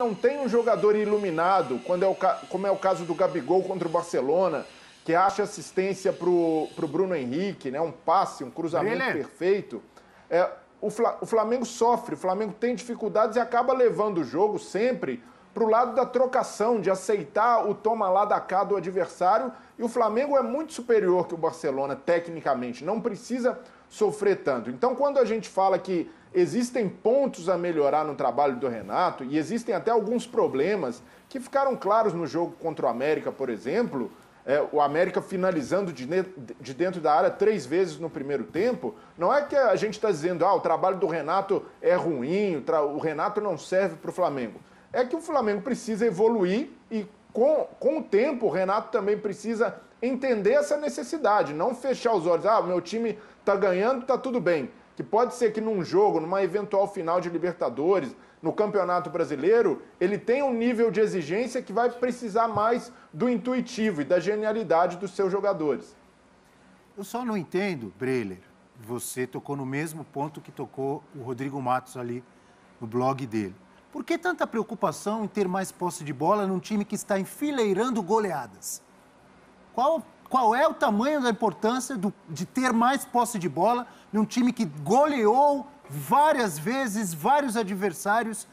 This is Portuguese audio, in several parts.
não tem um jogador iluminado, quando é o, como é o caso do Gabigol contra o Barcelona, que acha assistência para o Bruno Henrique, né? um passe, um cruzamento perfeito. É, o, Fla, o Flamengo sofre, o Flamengo tem dificuldades e acaba levando o jogo sempre para o lado da trocação, de aceitar o toma lá da cá do adversário. E o Flamengo é muito superior que o Barcelona, tecnicamente, não precisa sofrer tanto. Então, quando a gente fala que existem pontos a melhorar no trabalho do Renato e existem até alguns problemas que ficaram claros no jogo contra o América, por exemplo. É, o América finalizando de, de dentro da área três vezes no primeiro tempo. Não é que a gente está dizendo, ah, o trabalho do Renato é ruim, o, o Renato não serve para o Flamengo. É que o Flamengo precisa evoluir e com, com o tempo o Renato também precisa entender essa necessidade, não fechar os olhos, ah, meu time está ganhando, está tudo bem que pode ser que num jogo, numa eventual final de Libertadores, no Campeonato Brasileiro, ele tem um nível de exigência que vai precisar mais do intuitivo e da genialidade dos seus jogadores. Eu só não entendo, Breler, você tocou no mesmo ponto que tocou o Rodrigo Matos ali no blog dele. Por que tanta preocupação em ter mais posse de bola num time que está enfileirando goleadas? Qual qual é o tamanho da importância do, de ter mais posse de bola num time que goleou várias vezes vários adversários,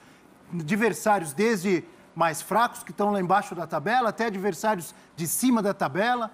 adversários desde mais fracos que estão lá embaixo da tabela até adversários de cima da tabela.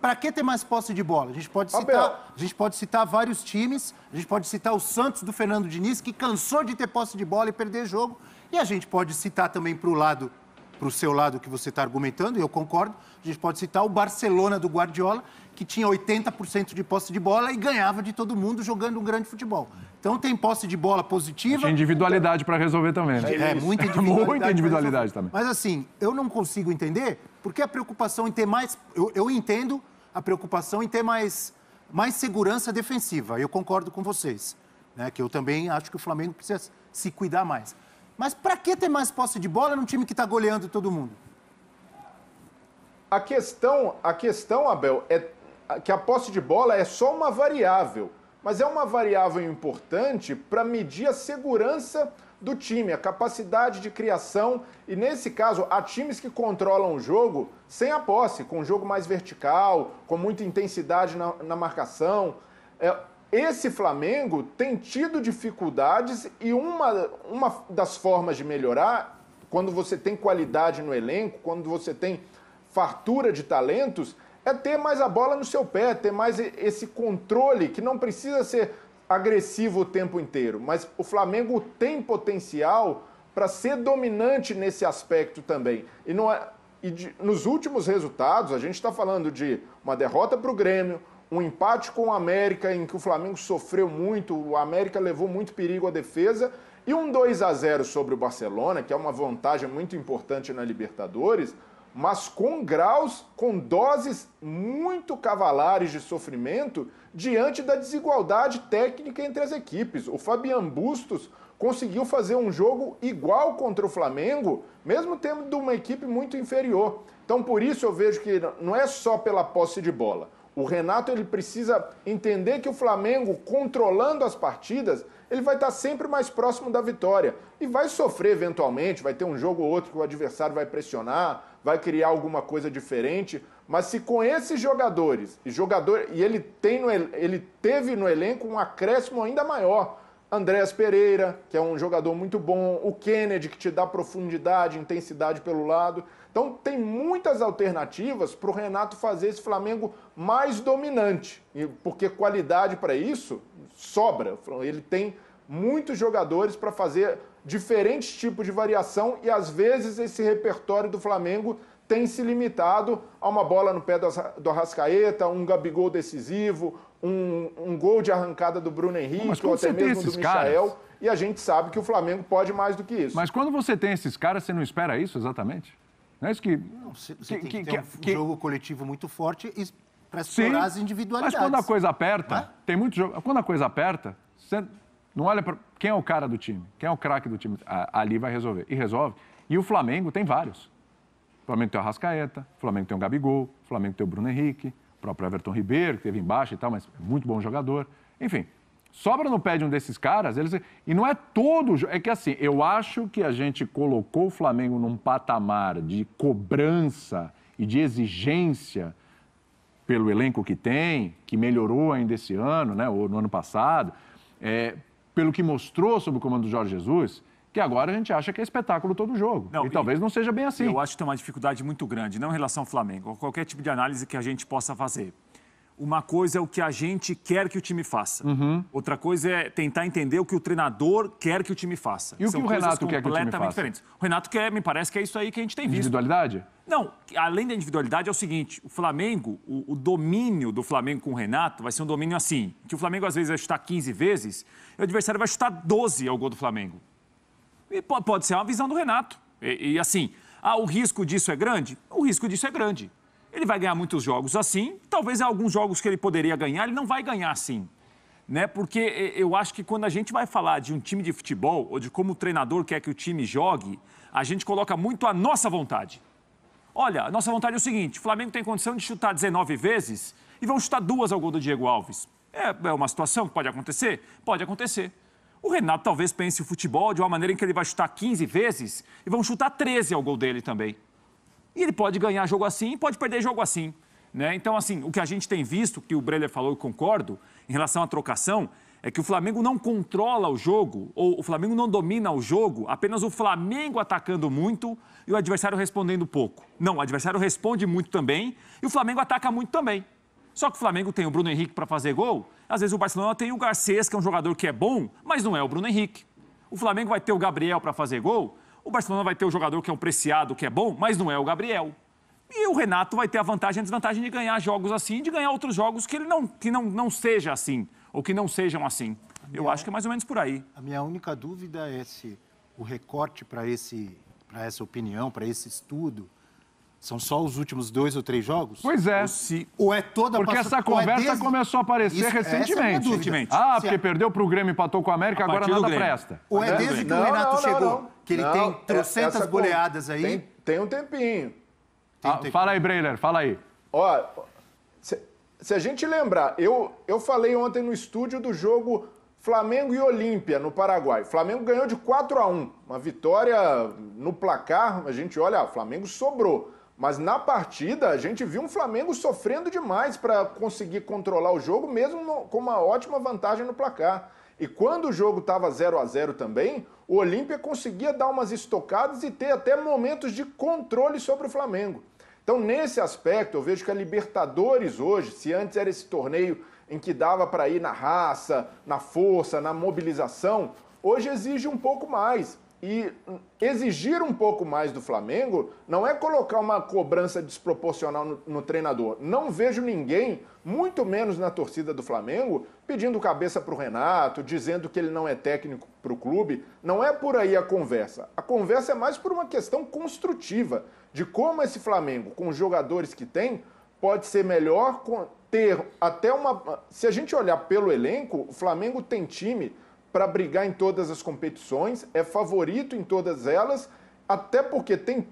Para que ter mais posse de bola? A gente, pode citar, a gente pode citar vários times, a gente pode citar o Santos do Fernando Diniz, que cansou de ter posse de bola e perder jogo, e a gente pode citar também para o lado para o seu lado que você está argumentando, e eu concordo, a gente pode citar o Barcelona do Guardiola, que tinha 80% de posse de bola e ganhava de todo mundo jogando um grande futebol. Então tem posse de bola positiva. Tinha individualidade para resolver também, né? É, é muita individualidade. muita individualidade também. Mas assim, eu não consigo entender porque a preocupação em ter mais. Eu, eu entendo a preocupação em ter mais, mais segurança defensiva, eu concordo com vocês. Né? Que eu também acho que o Flamengo precisa se cuidar mais. Mas para que ter mais posse de bola num time que está goleando todo mundo? A questão, a questão, Abel, é que a posse de bola é só uma variável, mas é uma variável importante para medir a segurança do time, a capacidade de criação. E nesse caso, há times que controlam o jogo sem a posse, com um jogo mais vertical, com muita intensidade na, na marcação. É, esse Flamengo tem tido dificuldades e uma, uma das formas de melhorar, quando você tem qualidade no elenco, quando você tem fartura de talentos, é ter mais a bola no seu pé, ter mais esse controle que não precisa ser agressivo o tempo inteiro. Mas o Flamengo tem potencial para ser dominante nesse aspecto também. E, não é, e de, nos últimos resultados, a gente está falando de uma derrota para o Grêmio, um empate com o América, em que o Flamengo sofreu muito, o América levou muito perigo à defesa, e um 2 a 0 sobre o Barcelona, que é uma vantagem muito importante na Libertadores, mas com graus, com doses muito cavalares de sofrimento diante da desigualdade técnica entre as equipes. O Fabian Bustos conseguiu fazer um jogo igual contra o Flamengo, mesmo tendo uma equipe muito inferior. Então, por isso eu vejo que não é só pela posse de bola. O Renato ele precisa entender que o Flamengo, controlando as partidas, ele vai estar sempre mais próximo da vitória e vai sofrer eventualmente, vai ter um jogo ou outro que o adversário vai pressionar, vai criar alguma coisa diferente, mas se com esses jogadores e jogador e ele tem no, ele teve no elenco um acréscimo ainda maior Andrés Pereira, que é um jogador muito bom, o Kennedy, que te dá profundidade, intensidade pelo lado. Então tem muitas alternativas para o Renato fazer esse Flamengo mais dominante, porque qualidade para isso sobra. Ele tem muitos jogadores para fazer diferentes tipos de variação e às vezes esse repertório do Flamengo tem se limitado a uma bola no pé do Arrascaeta, um Gabigol decisivo, um, um gol de arrancada do Bruno Henrique, Mas ou até mesmo do Michael. Caras? E a gente sabe que o Flamengo pode mais do que isso. Mas quando você tem esses caras, você não espera isso exatamente? Não é isso que. Não, você que, tem que, que ter um que, jogo coletivo muito forte para explorar as individualidades. Mas quando a coisa aperta, é? tem muito jogo. Quando a coisa aperta, você não olha para. Quem é o cara do time? Quem é o craque do time? Ali vai resolver. E resolve. E o Flamengo tem vários. O Flamengo tem o Arrascaeta, o Flamengo tem o Gabigol, o Flamengo tem o Bruno Henrique, o próprio Everton Ribeiro, que teve embaixo e tal, mas é muito bom jogador. Enfim, sobra no pé de um desses caras, eles... e não é todo. É que assim, eu acho que a gente colocou o Flamengo num patamar de cobrança e de exigência pelo elenco que tem, que melhorou ainda esse ano, né, ou no ano passado, é, pelo que mostrou sob o comando do Jorge Jesus, que agora a gente acha que é espetáculo todo jogo. Não, e, e talvez não seja bem assim. Eu acho que tem uma dificuldade muito grande, não em relação ao Flamengo, ou qualquer tipo de análise que a gente possa fazer. Uma coisa é o que a gente quer que o time faça. Uhum. Outra coisa é tentar entender o que o treinador quer que o time faça. E o São que o Renato quer que o time faça? Diferentes. O Renato quer, me parece que é isso aí que a gente tem visto. Individualidade? Não, além da individualidade é o seguinte, o Flamengo, o, o, domínio do Flamengo com o Renato vai ser um domínio assim, que o Flamengo às vezes vai chutar 15 vezes, e o adversário vai chutar 12 ao gol do Flamengo. E pode ser uma visão do Renato. E, e assim, ah, o risco disso é grande? O risco disso é grande. Ele vai ganhar muitos jogos assim, talvez alguns jogos que ele poderia ganhar, ele não vai ganhar assim. Né? Porque eu acho que quando a gente vai falar de um time de futebol ou de como o treinador quer que o time jogue, a gente coloca muito a nossa vontade. Olha, a nossa vontade é o seguinte: o Flamengo tem condição de chutar 19 vezes e vão chutar duas ao gol do Diego Alves. É, é uma situação que pode acontecer? Pode acontecer. O Renato talvez pense o futebol de uma maneira em que ele vai chutar 15 vezes e vão chutar 13 ao gol dele também. E ele pode ganhar jogo assim e pode perder jogo assim. Né? Então, assim, o que a gente tem visto, que o Breler falou e concordo, em relação à trocação, é que o Flamengo não controla o jogo, ou o Flamengo não domina o jogo, apenas o Flamengo atacando muito e o adversário respondendo pouco. Não, o adversário responde muito também e o Flamengo ataca muito também. Só que o Flamengo tem o Bruno Henrique para fazer gol. Às vezes o Barcelona tem o Garcês, que é um jogador que é bom, mas não é o Bruno Henrique. O Flamengo vai ter o Gabriel para fazer gol. O Barcelona vai ter o jogador que é um preciado, que é bom, mas não é o Gabriel. E o Renato vai ter a vantagem e a desvantagem de ganhar jogos assim, de ganhar outros jogos que ele não, que não, não seja assim, ou que não sejam assim. Minha, Eu acho que é mais ou menos por aí. A minha única dúvida é se o recorte para essa opinião, para esse estudo, são só os últimos dois ou três jogos? Pois é. Ou, se... ou é toda Porque passa... essa é conversa é desde... começou a aparecer Isso, é recentemente. recentemente. ah, porque é... perdeu para o Grêmio, empatou com o América, a agora nada presta. Ou é desde que não, o Renato não, chegou, não, que ele tem é, trocentas goleadas aí? Tem, tem um tempinho. Tem um ah, fala aí, Breiler, fala aí. Ó, se, se a gente lembrar, eu, eu falei ontem no estúdio do jogo Flamengo e Olímpia, no Paraguai. O Flamengo ganhou de 4 a 1, uma vitória no placar, a gente olha, o ah, Flamengo sobrou. Mas na partida, a gente viu um Flamengo sofrendo demais para conseguir controlar o jogo, mesmo no, com uma ótima vantagem no placar. E quando o jogo estava 0 a 0 também, o Olímpia conseguia dar umas estocadas e ter até momentos de controle sobre o Flamengo. Então, nesse aspecto, eu vejo que a Libertadores hoje, se antes era esse torneio em que dava para ir na raça, na força, na mobilização, hoje exige um pouco mais. E exigir um pouco mais do Flamengo não é colocar uma cobrança desproporcional no, no, treinador. Não vejo ninguém, muito menos na torcida do Flamengo, pedindo cabeça para o Renato, dizendo que ele não é técnico para o clube. Não é por aí a conversa. A conversa é mais por uma questão construtiva de como esse Flamengo, com os jogadores que tem, pode ser melhor ter até uma. Se a gente olhar pelo elenco, o Flamengo tem time para brigar em todas as competições, é favorito em todas elas, até porque tem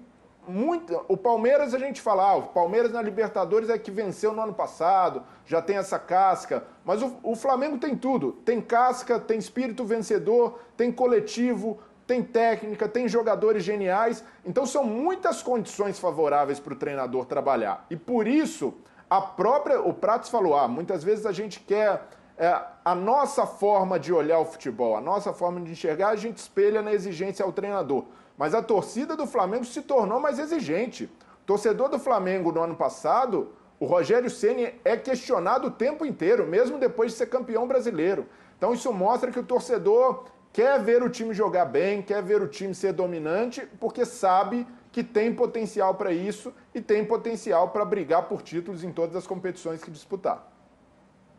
muito. O Palmeiras, a gente fala, ah, o Palmeiras na Libertadores é que venceu no ano passado, já tem essa casca. Mas o, o Flamengo tem tudo: tem casca, tem espírito vencedor, tem coletivo, tem técnica, tem jogadores geniais. Então são muitas condições favoráveis para o treinador trabalhar. E por isso, a própria. O Pratos falou: ah, muitas vezes a gente quer é, a nossa forma de olhar o futebol, a nossa forma de enxergar, a gente espelha na exigência ao treinador. Mas a torcida do Flamengo se tornou mais exigente. Torcedor do Flamengo no ano passado, o Rogério Ceni é questionado o tempo inteiro, mesmo depois de ser campeão brasileiro. Então isso mostra que o torcedor quer ver o time jogar bem, quer ver o time ser dominante, porque sabe que tem potencial para isso e tem potencial para brigar por títulos em todas as competições que disputar.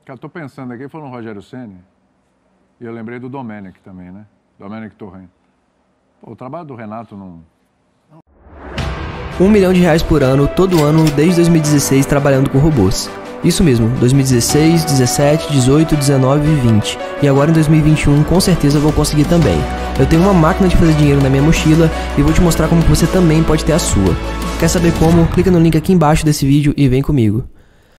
Cara, tô pensando aqui, falou no Rogério Senni, e eu lembrei do Domenech também, né? Domenech Torren. Pô, o trabalho do Renato não... Um milhão de reais por ano, todo ano, desde 2016, trabalhando com robôs. Isso mesmo, 2016, 17, 18, 19 e 20. E agora em 2021 com certeza vou conseguir também. Eu tenho uma máquina de fazer dinheiro na minha mochila e vou te mostrar como você também pode ter a sua. Quer saber como? Clica no link aqui embaixo desse vídeo e vem comigo.